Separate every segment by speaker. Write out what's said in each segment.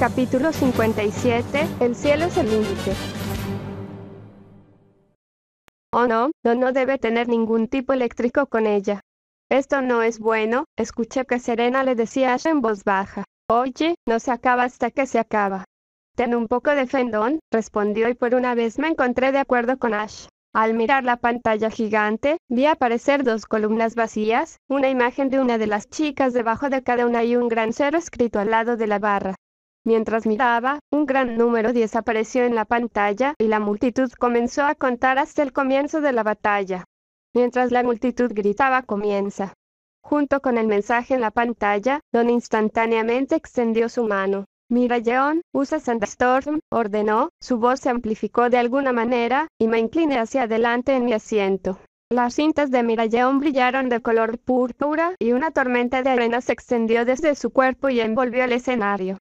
Speaker 1: capítulo 57, El cielo es el límite. Oh no, no, no debe tener ningún tipo eléctrico con ella. Esto no es bueno, escuché que Serena le decía Ash en voz baja. Oye, no se acaba hasta que se acaba. Ten un poco de fendón, respondió y por una vez me encontré de acuerdo con Ash. Al mirar la pantalla gigante, vi aparecer dos columnas vacías, una imagen de una de las chicas debajo de cada una y un gran cero escrito al lado de la barra. Mientras miraba, un gran número desapareció en la pantalla y la multitud comenzó a contar hasta el comienzo de la batalla. Mientras la multitud gritaba comienza. Junto con el mensaje en la pantalla, Don instantáneamente extendió su mano. Mira Jeon, usa Sandstorm, ordenó, su voz se amplificó de alguna manera, y me incliné hacia adelante en mi asiento. Las cintas de Mirayeon brillaron de color púrpura y una tormenta de arena se extendió desde su cuerpo y envolvió el escenario.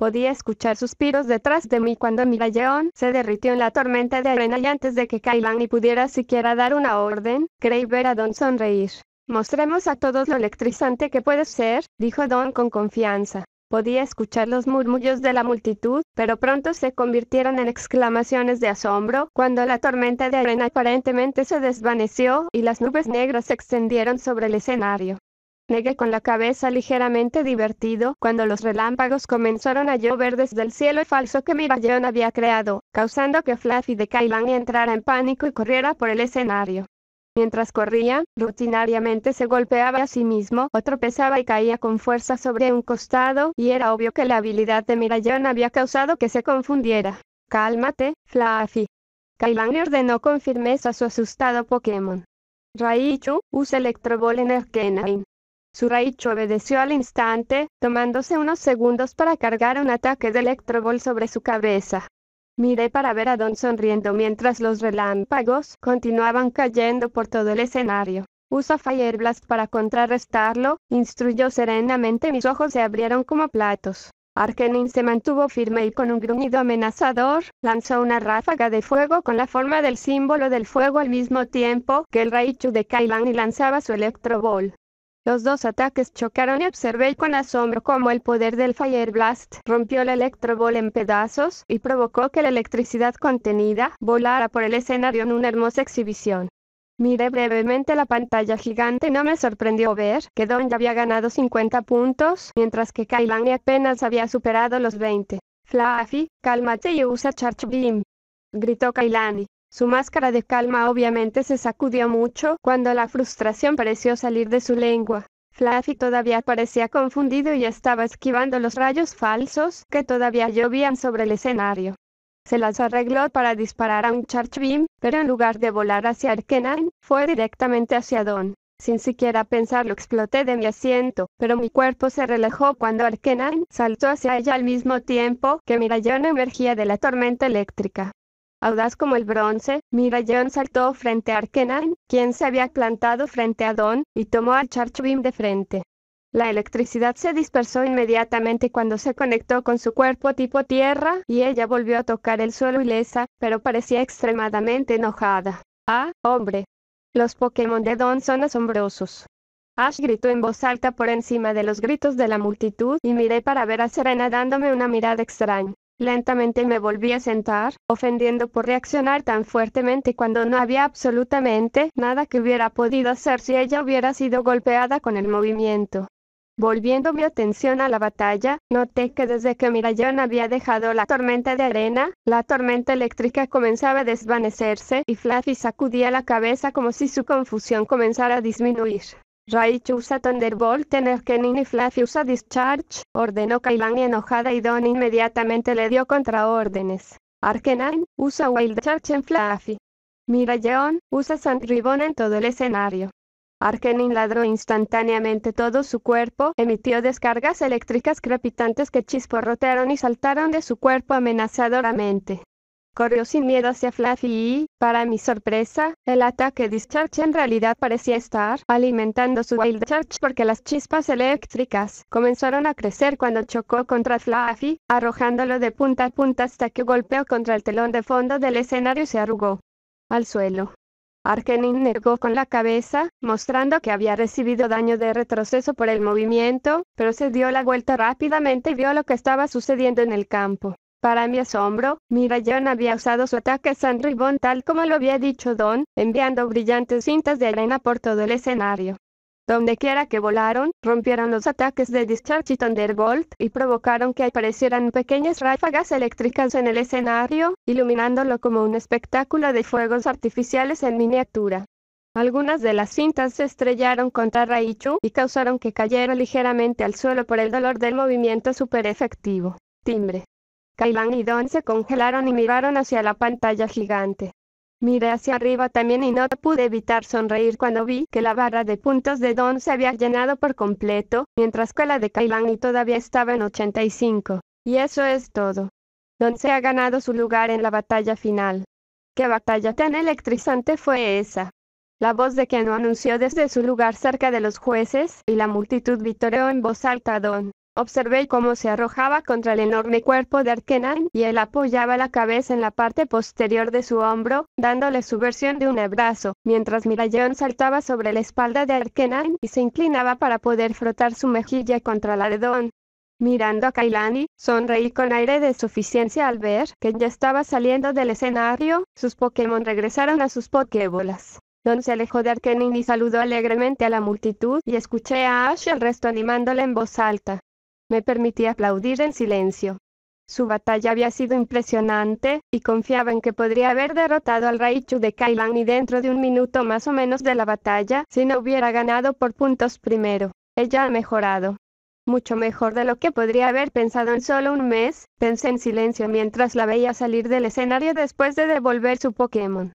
Speaker 1: Podía escuchar suspiros detrás de mí cuando mi galeón se derritió en la tormenta de arena y antes de que Kailani pudiera siquiera dar una orden, creí ver a Don sonreír. Mostremos a todos lo electrizante que puede ser, dijo Don con confianza. Podía escuchar los murmullos de la multitud, pero pronto se convirtieron en exclamaciones de asombro cuando la tormenta de arena aparentemente se desvaneció y las nubes negras se extendieron sobre el escenario negué con la cabeza ligeramente divertido cuando los relámpagos comenzaron a llover desde el cielo falso que Mirayon había creado, causando que Fluffy de Kailan entrara en pánico y corriera por el escenario. Mientras corría, rutinariamente se golpeaba a sí mismo o tropezaba y caía con fuerza sobre un costado, y era obvio que la habilidad de Mirayon había causado que se confundiera. Cálmate, Fluffy. Kailan ordenó con firmeza a su asustado Pokémon. Raichu, usa Electro Ball en Arcanine. Su Raichu obedeció al instante, tomándose unos segundos para cargar un ataque de electrobol sobre su cabeza. Miré para ver a Don sonriendo mientras los relámpagos continuaban cayendo por todo el escenario. Usa Fire Blast para contrarrestarlo, instruyó serenamente mis ojos se abrieron como platos. Arkenin se mantuvo firme y con un gruñido amenazador, lanzó una ráfaga de fuego con la forma del símbolo del fuego al mismo tiempo que el Raichu de Kailan lanzaba su Electro los dos ataques chocaron y observé con asombro cómo el poder del Fire Blast rompió el electrobol en pedazos y provocó que la electricidad contenida volara por el escenario en una hermosa exhibición. Miré brevemente la pantalla gigante y no me sorprendió ver que Don ya había ganado 50 puntos, mientras que Kailani apenas había superado los 20. Fluffy, cálmate y usa Charge Beam. Gritó Kailani. Su máscara de calma obviamente se sacudió mucho cuando la frustración pareció salir de su lengua. Fluffy todavía parecía confundido y estaba esquivando los rayos falsos que todavía llovían sobre el escenario. Se las arregló para disparar a un charge beam, pero en lugar de volar hacia Arkenine, fue directamente hacia Don. Sin siquiera pensarlo exploté de mi asiento, pero mi cuerpo se relajó cuando Arkenine saltó hacia ella al mismo tiempo que Mirayon emergía de la tormenta eléctrica. Audaz como el bronce, Mirayon saltó frente a Arkenan, quien se había plantado frente a Don, y tomó al Charchubim de frente. La electricidad se dispersó inmediatamente cuando se conectó con su cuerpo tipo tierra, y ella volvió a tocar el suelo ilesa, pero parecía extremadamente enojada. ¡Ah, hombre! Los Pokémon de Don son asombrosos. Ash gritó en voz alta por encima de los gritos de la multitud y miré para ver a Serena dándome una mirada extraña. Lentamente me volví a sentar, ofendiendo por reaccionar tan fuertemente cuando no había absolutamente nada que hubiera podido hacer si ella hubiera sido golpeada con el movimiento. Volviendo mi atención a la batalla, noté que desde que Mirayon había dejado la tormenta de arena, la tormenta eléctrica comenzaba a desvanecerse y Fluffy sacudía la cabeza como si su confusión comenzara a disminuir. Raich usa Thunderbolt en Arkenin y Flaffy usa Discharge, ordenó Kailan enojada y Don inmediatamente le dio contraórdenes. Arkenine usa Wild Charge en Fluffy. Mirageon, usa Sand Ribbon en todo el escenario. Arkenin ladró instantáneamente todo su cuerpo, emitió descargas eléctricas crepitantes que chisporrotearon y saltaron de su cuerpo amenazadoramente. Corrió sin miedo hacia Fluffy y, para mi sorpresa, el ataque Discharge en realidad parecía estar alimentando su Wild Charge porque las chispas eléctricas comenzaron a crecer cuando chocó contra Fluffy, arrojándolo de punta a punta hasta que golpeó contra el telón de fondo del escenario y se arrugó al suelo. Arkenin negó con la cabeza, mostrando que había recibido daño de retroceso por el movimiento, pero se dio la vuelta rápidamente y vio lo que estaba sucediendo en el campo. Para mi asombro, Mirayan había usado su ataque San Ribón tal como lo había dicho Don, enviando brillantes cintas de arena por todo el escenario. Donde quiera que volaron, rompieron los ataques de Discharge y Thunderbolt y provocaron que aparecieran pequeñas ráfagas eléctricas en el escenario, iluminándolo como un espectáculo de fuegos artificiales en miniatura. Algunas de las cintas se estrellaron contra Raichu y causaron que cayera ligeramente al suelo por el dolor del movimiento super efectivo. Timbre. Kailan y Don se congelaron y miraron hacia la pantalla gigante. Miré hacia arriba también y no pude evitar sonreír cuando vi que la barra de puntos de Don se había llenado por completo, mientras que la de Kailan y todavía estaba en 85. Y eso es todo. Don se ha ganado su lugar en la batalla final. ¿Qué batalla tan electrizante fue esa? La voz de Keno anunció desde su lugar cerca de los jueces, y la multitud vitoreó en voz alta a Don. Observé cómo se arrojaba contra el enorme cuerpo de Arkenan y él apoyaba la cabeza en la parte posterior de su hombro, dándole su versión de un abrazo, mientras Mirayon saltaba sobre la espalda de Arkenan y se inclinaba para poder frotar su mejilla contra la de Don. Mirando a Kailani, sonreí con aire de suficiencia al ver que ya estaba saliendo del escenario, sus Pokémon regresaron a sus Pokébolas. Don se alejó de Arkenin y saludó alegremente a la multitud y escuché a Ash y al resto animándole en voz alta me permití aplaudir en silencio. Su batalla había sido impresionante, y confiaba en que podría haber derrotado al Raichu de Kailan y dentro de un minuto más o menos de la batalla, si no hubiera ganado por puntos primero. Ella ha mejorado. Mucho mejor de lo que podría haber pensado en solo un mes, pensé en silencio mientras la veía salir del escenario después de devolver su Pokémon.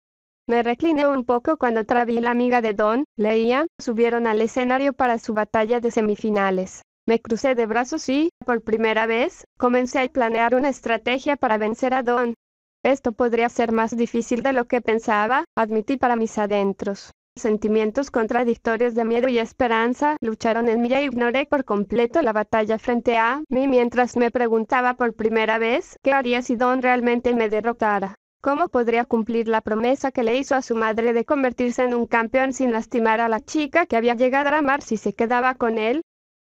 Speaker 1: Me recliné un poco cuando Travi y la amiga de Don, Leia, subieron al escenario para su batalla de semifinales. Me crucé de brazos y, por primera vez, comencé a planear una estrategia para vencer a Don. Esto podría ser más difícil de lo que pensaba, admití para mis adentros. Sentimientos contradictorios de miedo y esperanza lucharon en mí e ignoré por completo la batalla frente a mí mientras me preguntaba por primera vez qué haría si Don realmente me derrotara. ¿Cómo podría cumplir la promesa que le hizo a su madre de convertirse en un campeón sin lastimar a la chica que había llegado a amar si se quedaba con él?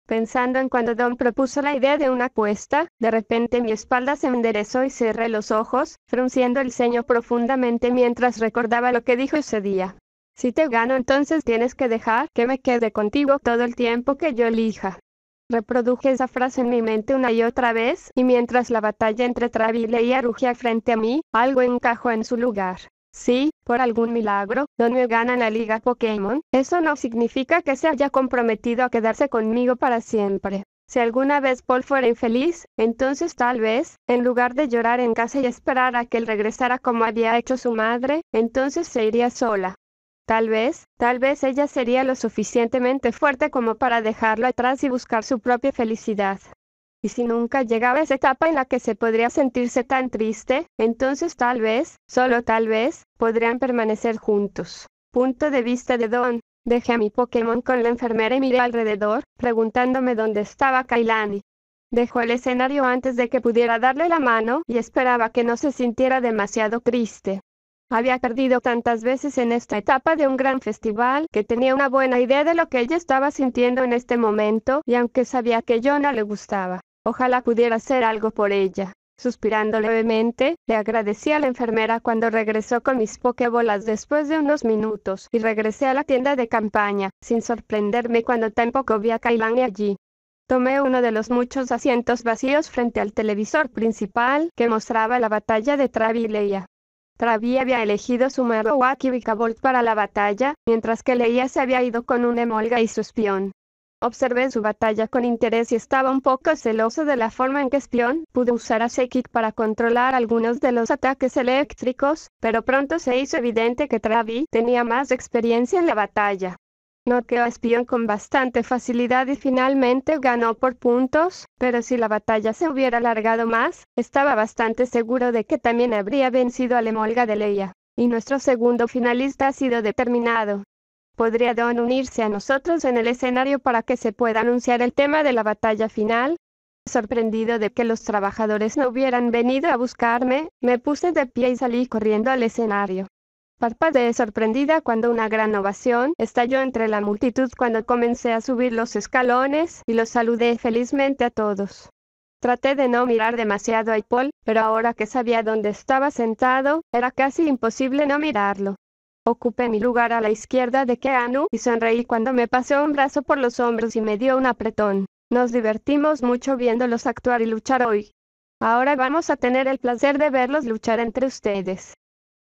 Speaker 1: Pensando en cuando Don propuso la idea de una apuesta, de repente mi espalda se enderezó y cerré los ojos, frunciendo el ceño profundamente mientras recordaba lo que dijo ese día. Si te gano entonces tienes que dejar que me quede contigo todo el tiempo que yo elija. Reproduje esa frase en mi mente una y otra vez, y mientras la batalla entre Travile y Arugia frente a mí, algo encajó en su lugar. Si, por algún milagro, Don gana la liga Pokémon, eso no significa que se haya comprometido a quedarse conmigo para siempre. Si alguna vez Paul fuera infeliz, entonces tal vez, en lugar de llorar en casa y esperar a que él regresara como había hecho su madre, entonces se iría sola. Tal vez, tal vez ella sería lo suficientemente fuerte como para dejarlo atrás y buscar su propia felicidad y si nunca llegaba esa etapa en la que se podría sentirse tan triste, entonces tal vez, solo tal vez, podrían permanecer juntos. Punto de vista de Don. Dejé a mi Pokémon con la enfermera y miré alrededor, preguntándome dónde estaba Kailani. Dejó el escenario antes de que pudiera darle la mano y esperaba que no se sintiera demasiado triste. Había perdido tantas veces en esta etapa de un gran festival que tenía una buena idea de lo que ella estaba sintiendo en este momento y aunque sabía que yo no le gustaba, Ojalá pudiera hacer algo por ella. Suspirando levemente, le agradecí a la enfermera cuando regresó con mis pokebolas después de unos minutos y regresé a la tienda de campaña, sin sorprenderme cuando tampoco vi a Kailan allí. Tomé uno de los muchos asientos vacíos frente al televisor principal que mostraba la batalla de Travi y Leia. Travi había elegido su Marowak y Vicabolt para la batalla, mientras que Leia se había ido con un Emolga y su espión. Observé su batalla con interés y estaba un poco celoso de la forma en que Spion pudo usar a Psychic para controlar algunos de los ataques eléctricos, pero pronto se hizo evidente que Travi tenía más experiencia en la batalla. Noqueó a Spion con bastante facilidad y finalmente ganó por puntos, pero si la batalla se hubiera alargado más, estaba bastante seguro de que también habría vencido a Lemolga de Leia. Y nuestro segundo finalista ha sido determinado. ¿Podría Don unirse a nosotros en el escenario para que se pueda anunciar el tema de la batalla final? Sorprendido de que los trabajadores no hubieran venido a buscarme, me puse de pie y salí corriendo al escenario. Parpadeé sorprendida cuando una gran ovación estalló entre la multitud cuando comencé a subir los escalones y los saludé felizmente a todos. Traté de no mirar demasiado a Paul, pero ahora que sabía dónde estaba sentado, era casi imposible no mirarlo. Ocupé mi lugar a la izquierda de Keanu y sonreí cuando me pasó un brazo por los hombros y me dio un apretón. Nos divertimos mucho viéndolos actuar y luchar hoy. Ahora vamos a tener el placer de verlos luchar entre ustedes.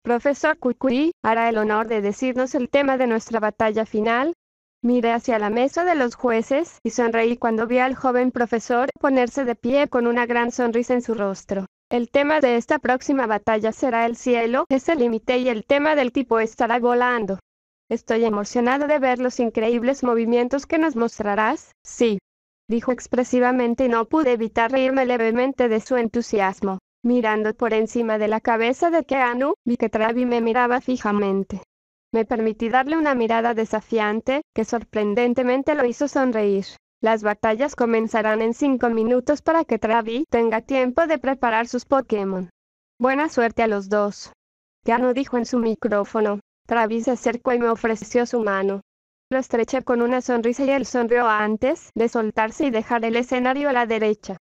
Speaker 1: Profesor Kukui, hará el honor de decirnos el tema de nuestra batalla final. Miré hacia la mesa de los jueces y sonreí cuando vi al joven profesor ponerse de pie con una gran sonrisa en su rostro. El tema de esta próxima batalla será el cielo, es el límite y el tema del tipo estará volando. Estoy emocionado de ver los increíbles movimientos que nos mostrarás, sí. Dijo expresivamente y no pude evitar reírme levemente de su entusiasmo. Mirando por encima de la cabeza de Keanu, vi que Travi me miraba fijamente. Me permití darle una mirada desafiante, que sorprendentemente lo hizo sonreír. Las batallas comenzarán en 5 minutos para que Travi tenga tiempo de preparar sus Pokémon. Buena suerte a los dos. no dijo en su micrófono. Travis se acercó y me ofreció su mano. Lo estreché con una sonrisa y él sonrió antes de soltarse y dejar el escenario a la derecha.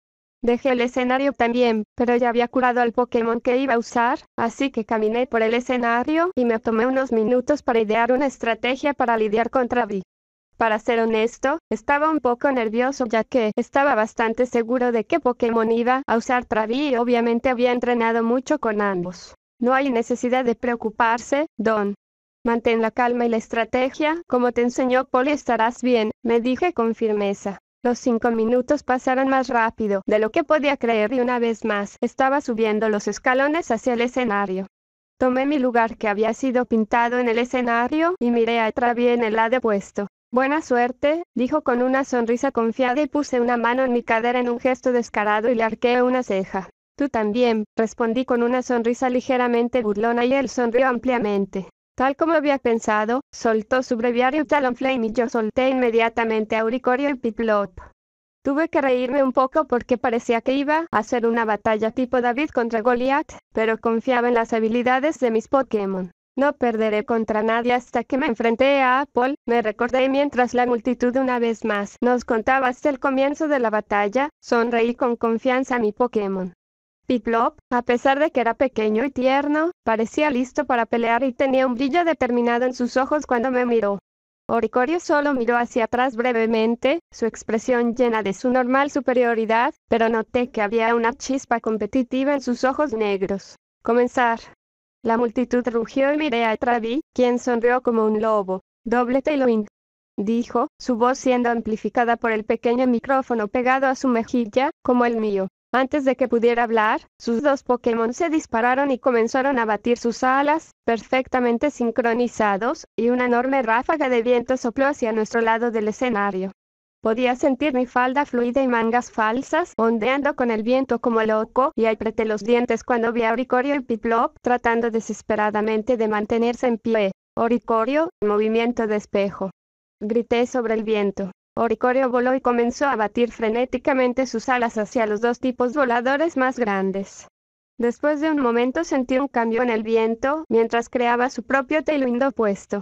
Speaker 1: Dejé el escenario también, pero ya había curado al Pokémon que iba a usar, así que caminé por el escenario y me tomé unos minutos para idear una estrategia para lidiar con Travi. Para ser honesto, estaba un poco nervioso ya que estaba bastante seguro de que Pokémon iba a usar Travi y obviamente había entrenado mucho con ambos. No hay necesidad de preocuparse, Don. Mantén la calma y la estrategia, como te enseñó y estarás bien, me dije con firmeza. Los cinco minutos pasaron más rápido de lo que podía creer y una vez más estaba subiendo los escalones hacia el escenario. Tomé mi lugar que había sido pintado en el escenario y miré a Travi en el lado opuesto. Buena suerte, dijo con una sonrisa confiada y puse una mano en mi cadera en un gesto descarado y le arqueé una ceja. Tú también, respondí con una sonrisa ligeramente burlona y él sonrió ampliamente. Tal como había pensado, soltó su breviario Talonflame y yo solté inmediatamente Auricorio y Piplop. Tuve que reírme un poco porque parecía que iba a ser una batalla tipo David contra Goliath, pero confiaba en las habilidades de mis Pokémon. No perderé contra nadie hasta que me enfrenté a Apple, me recordé mientras la multitud una vez más nos contaba hasta el comienzo de la batalla, sonreí con confianza a mi Pokémon. Piplop, a pesar de que era pequeño y tierno, parecía listo para pelear y tenía un brillo determinado en sus ojos cuando me miró. Oricorio solo miró hacia atrás brevemente, su expresión llena de su normal superioridad, pero noté que había una chispa competitiva en sus ojos negros. Comenzar. La multitud rugió y miré a Travi, quien sonrió como un lobo. Doble Tailwind. Dijo, su voz siendo amplificada por el pequeño micrófono pegado a su mejilla, como el mío. Antes de que pudiera hablar, sus dos Pokémon se dispararon y comenzaron a batir sus alas, perfectamente sincronizados, y una enorme ráfaga de viento sopló hacia nuestro lado del escenario. Podía sentir mi falda fluida y mangas falsas, ondeando con el viento como loco, y apreté los dientes cuando vi a Oricorio y Piplop tratando desesperadamente de mantenerse en pie. Oricorio, movimiento de espejo. Grité sobre el viento. Oricorio voló y comenzó a batir frenéticamente sus alas hacia los dos tipos voladores más grandes. Después de un momento sentí un cambio en el viento, mientras creaba su propio tailwind opuesto.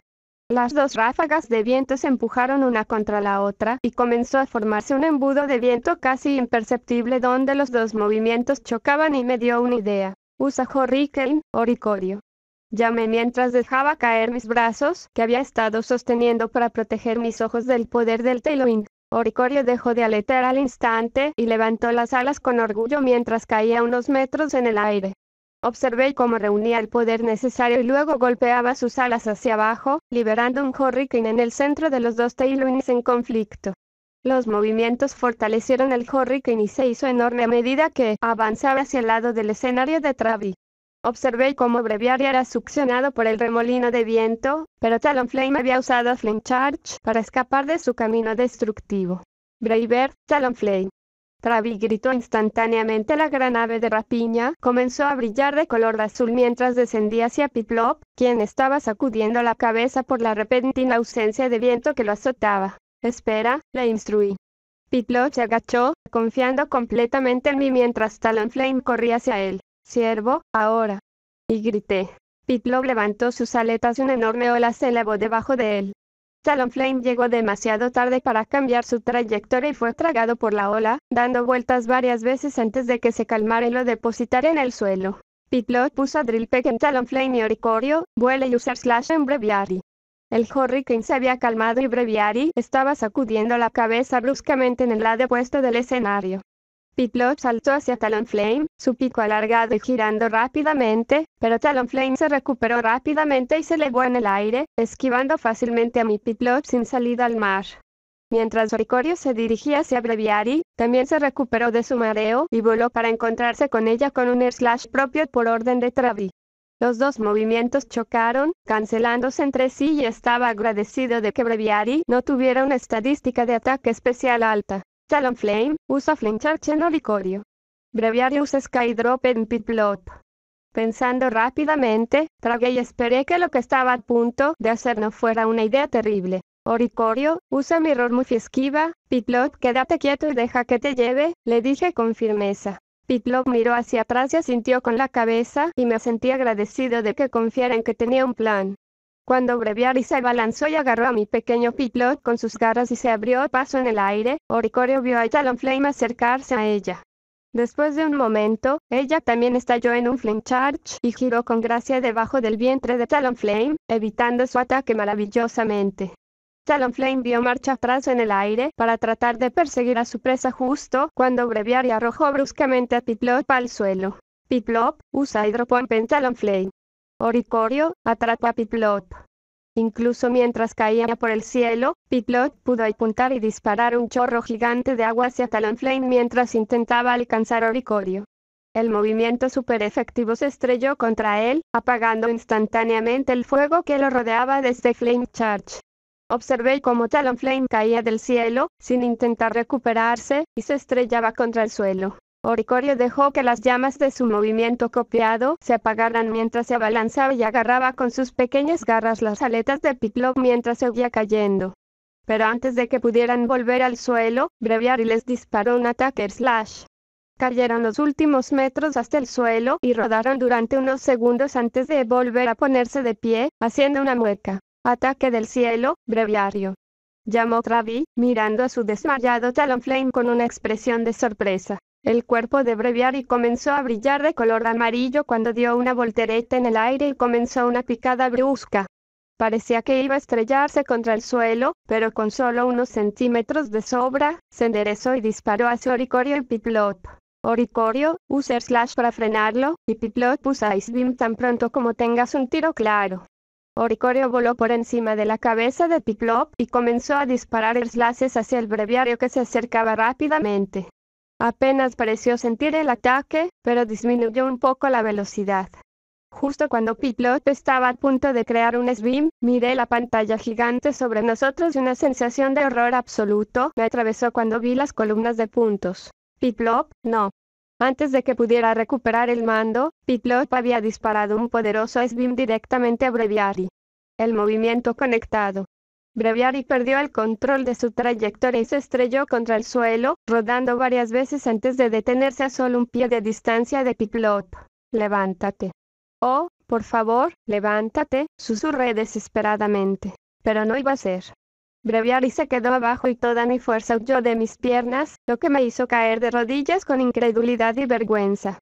Speaker 1: Las dos ráfagas de viento se empujaron una contra la otra y comenzó a formarse un embudo de viento casi imperceptible donde los dos movimientos chocaban y me dio una idea. Usa Hurricane, Oricorio. Llamé mientras dejaba caer mis brazos que había estado sosteniendo para proteger mis ojos del poder del tailwind. Oricorio dejó de aletar al instante y levantó las alas con orgullo mientras caía unos metros en el aire. Observé cómo reunía el poder necesario y luego golpeaba sus alas hacia abajo, liberando un Hurricane en el centro de los dos Tailwinds en conflicto. Los movimientos fortalecieron el Hurricane y se hizo enorme a medida que avanzaba hacia el lado del escenario de Travi. Observé cómo Breviary era succionado por el remolino de viento, pero Talonflame había usado Flame Charge para escapar de su camino destructivo. Braver, Talonflame. Travi gritó instantáneamente la gran ave de rapiña, comenzó a brillar de color azul mientras descendía hacia Piplop, quien estaba sacudiendo la cabeza por la repentina ausencia de viento que lo azotaba. Espera, le instruí. Piplop se agachó, confiando completamente en mí mientras Talonflame corría hacia él. Siervo, ahora. Y grité. Piplop levantó sus aletas y una enorme ola se elevó debajo de él. Talonflame llegó demasiado tarde para cambiar su trayectoria y fue tragado por la ola, dando vueltas varias veces antes de que se calmara y lo depositara en el suelo. Pitlot puso a Drillpeck en Talonflame y Oricorio, vuela y usar Slash en Breviary. El Hurricane se había calmado y Breviary estaba sacudiendo la cabeza bruscamente en el lado opuesto del escenario. Pitlot saltó hacia Talonflame, su pico alargado y girando rápidamente, pero Talonflame se recuperó rápidamente y se elevó en el aire, esquivando fácilmente a mi Pitlot sin salida al mar. Mientras Ricorio se dirigía hacia Breviary, también se recuperó de su mareo y voló para encontrarse con ella con un slash propio por orden de Travi. Los dos movimientos chocaron, cancelándose entre sí y estaba agradecido de que Breviary no tuviera una estadística de ataque especial alta. Talon Flame, usa en Oricorio. Breviario usa Skydrop en Pitlop. Pensando rápidamente, tragué y esperé que lo que estaba a punto de hacer no fuera una idea terrible. Oricorio, usa Mirror muy esquiva, Pitlop quédate quieto y deja que te lleve, le dije con firmeza. Pitlop miró hacia atrás y asintió con la cabeza y me sentí agradecido de que confiara en que tenía un plan. Cuando Breviary se abalanzó y agarró a mi pequeño Pitlot con sus garras y se abrió paso en el aire, Oricorio vio a Talonflame acercarse a ella. Después de un momento, ella también estalló en un flame charge y giró con gracia debajo del vientre de Talonflame, evitando su ataque maravillosamente. Talonflame vio marcha atrás en el aire para tratar de perseguir a su presa justo cuando Breviary arrojó bruscamente a Pitlop al suelo. Piplop usa Pump en Talonflame. Oricorio, atrapó a Pitlot. Incluso mientras caía por el cielo, Pitlot pudo apuntar y disparar un chorro gigante de agua hacia Talonflame mientras intentaba alcanzar Oricorio. El movimiento super efectivo se estrelló contra él, apagando instantáneamente el fuego que lo rodeaba desde Flame Charge. Observé cómo Talonflame caía del cielo, sin intentar recuperarse, y se estrellaba contra el suelo. Oricorio dejó que las llamas de su movimiento copiado se apagaran mientras se abalanzaba y agarraba con sus pequeñas garras las aletas de Piclop mientras seguía cayendo. Pero antes de que pudieran volver al suelo, Breviary les disparó un ataque slash. Cayeron los últimos metros hasta el suelo y rodaron durante unos segundos antes de volver a ponerse de pie, haciendo una mueca. Ataque del cielo, Breviario. Llamó Travi, mirando a su desmayado Talonflame con una expresión de sorpresa. El cuerpo de Breviary comenzó a brillar de color amarillo cuando dio una voltereta en el aire y comenzó una picada brusca. Parecía que iba a estrellarse contra el suelo, pero con solo unos centímetros de sobra, se enderezó y disparó hacia Oricorio y Piplop. Oricorio, use slash para frenarlo, y Piplop usa Ice Beam tan pronto como tengas un tiro claro. Oricorio voló por encima de la cabeza de Piplop y comenzó a disparar Slashes hacia el breviario que se acercaba rápidamente. Apenas pareció sentir el ataque, pero disminuyó un poco la velocidad. Justo cuando Pitlop estaba a punto de crear un SBIM, miré la pantalla gigante sobre nosotros y una sensación de horror absoluto me atravesó cuando vi las columnas de puntos. Pitlop, no. Antes de que pudiera recuperar el mando, Pitlop había disparado un poderoso SBIM directamente a Breviary. El movimiento conectado. Breviary perdió el control de su trayectoria y se estrelló contra el suelo, rodando varias veces antes de detenerse a solo un pie de distancia de Piplop. Levántate. Oh, por favor, levántate, susurré desesperadamente. Pero no iba a ser. Breviary se quedó abajo y toda mi fuerza huyó de mis piernas, lo que me hizo caer de rodillas con incredulidad y vergüenza.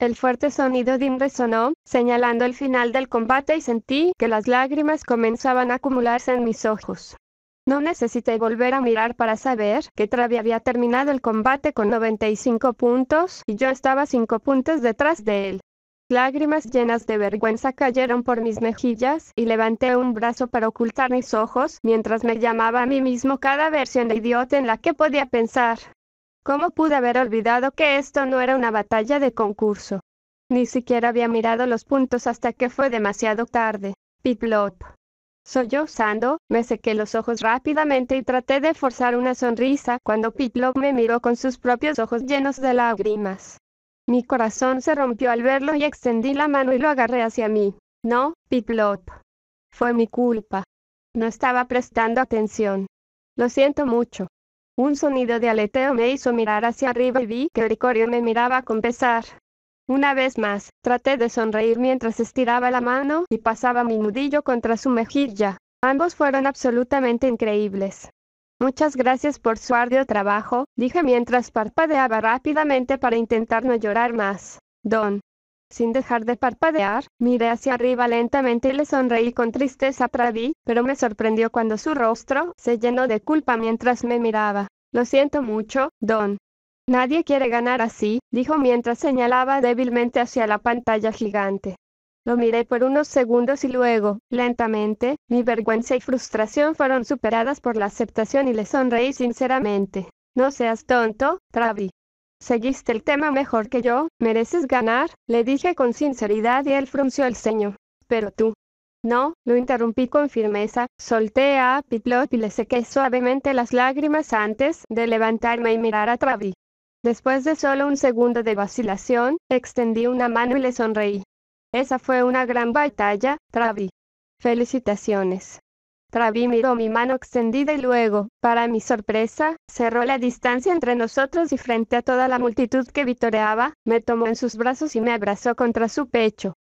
Speaker 1: El fuerte sonido de un resonó, señalando el final del combate y sentí que las lágrimas comenzaban a acumularse en mis ojos. No necesité volver a mirar para saber que Travi había terminado el combate con 95 puntos y yo estaba 5 puntos detrás de él. Lágrimas llenas de vergüenza cayeron por mis mejillas y levanté un brazo para ocultar mis ojos mientras me llamaba a mí mismo cada versión de idiota en la que podía pensar. ¿Cómo pude haber olvidado que esto no era una batalla de concurso? Ni siquiera había mirado los puntos hasta que fue demasiado tarde. Piplop. Sando. me sequé los ojos rápidamente y traté de forzar una sonrisa cuando Piplop me miró con sus propios ojos llenos de lágrimas. Mi corazón se rompió al verlo y extendí la mano y lo agarré hacia mí. No, Piplop. Fue mi culpa. No estaba prestando atención. Lo siento mucho. Un sonido de aleteo me hizo mirar hacia arriba y vi que Gregorio me miraba con pesar. Una vez más, traté de sonreír mientras estiraba la mano y pasaba mi nudillo contra su mejilla. Ambos fueron absolutamente increíbles. Muchas gracias por su arduo trabajo, dije mientras parpadeaba rápidamente para intentar no llorar más. Don, sin dejar de parpadear, miré hacia arriba lentamente y le sonreí con tristeza a Pravi, pero me sorprendió cuando su rostro se llenó de culpa mientras me miraba. Lo siento mucho, Don. Nadie quiere ganar así, dijo mientras señalaba débilmente hacia la pantalla gigante. Lo miré por unos segundos y luego, lentamente, mi vergüenza y frustración fueron superadas por la aceptación y le sonreí sinceramente. No seas tonto, Travi. Seguiste el tema mejor que yo, mereces ganar, le dije con sinceridad y él frunció el ceño. Pero tú. No, lo interrumpí con firmeza, solté a Pitlot y le sequé suavemente las lágrimas antes de levantarme y mirar a Travi. Después de solo un segundo de vacilación, extendí una mano y le sonreí. Esa fue una gran batalla, Travi. Felicitaciones. Travi miró mi mano extendida y luego, para mi sorpresa, cerró la distancia entre nosotros y frente a toda la multitud que vitoreaba, me tomó en sus brazos y me abrazó contra su pecho.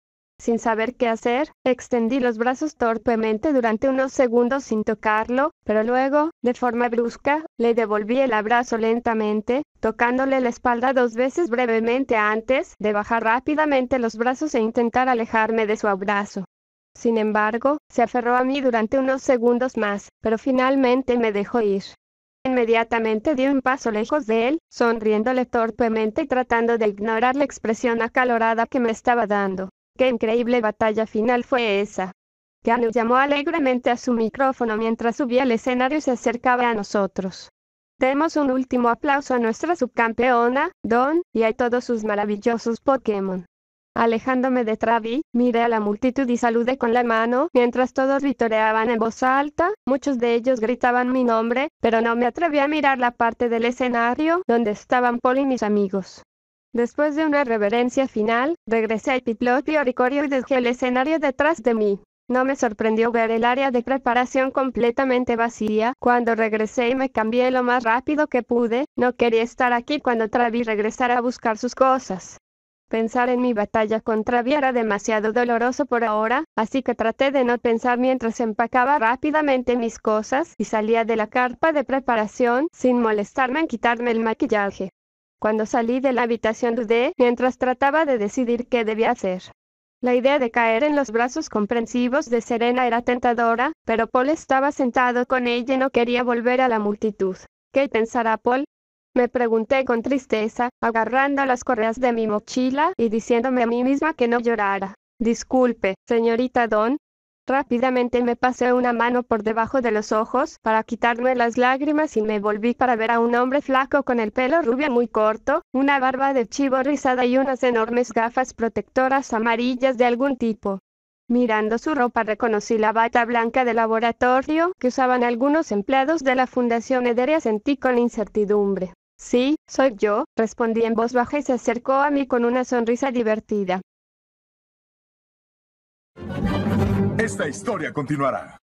Speaker 1: Sin saber qué hacer, extendí los brazos torpemente durante unos segundos sin tocarlo, pero luego, de forma brusca, le devolví el abrazo lentamente, tocándole la espalda dos veces brevemente antes de bajar rápidamente los brazos e intentar alejarme de su abrazo. Sin embargo, se aferró a mí durante unos segundos más, pero finalmente me dejó ir. Inmediatamente di un paso lejos de él, sonriéndole torpemente y tratando de ignorar la expresión acalorada que me estaba dando. ¡Qué increíble batalla final fue esa! Ganu llamó alegremente a su micrófono mientras subía al escenario y se acercaba a nosotros. Demos un último aplauso a nuestra subcampeona, Don, y a todos sus maravillosos Pokémon. Alejándome de Travi, miré a la multitud y saludé con la mano, mientras todos vitoreaban en voz alta, muchos de ellos gritaban mi nombre, pero no me atreví a mirar la parte del escenario donde estaban Paul y mis amigos. Después de una reverencia final, regresé a y Oricorio y dejé el escenario detrás de mí. No me sorprendió ver el área de preparación completamente vacía. Cuando regresé y me cambié lo más rápido que pude, no quería estar aquí cuando Travi regresara a buscar sus cosas. Pensar en mi batalla contra Vi era demasiado doloroso por ahora, así que traté de no pensar mientras empacaba rápidamente mis cosas y salía de la carpa de preparación sin molestarme en quitarme el maquillaje. Cuando salí de la habitación dudé mientras trataba de decidir qué debía hacer. La idea de caer en los brazos comprensivos de Serena era tentadora, pero Paul estaba sentado con ella y no quería volver a la multitud. ¿Qué pensará Paul? Me pregunté con tristeza, agarrando las correas de mi mochila y diciéndome a mí misma que no llorara. Disculpe, señorita Don. Rápidamente me pasé una mano por debajo de los ojos para quitarme las lágrimas y me volví para ver a un hombre flaco con el pelo rubio muy corto, una barba de chivo rizada y unas enormes gafas protectoras amarillas de algún tipo. Mirando su ropa reconocí la bata blanca de laboratorio que usaban algunos empleados de la Fundación Ederia sentí con incertidumbre. Sí, soy yo, respondí en voz baja y se acercó a mí con una sonrisa divertida. Esta historia continuará.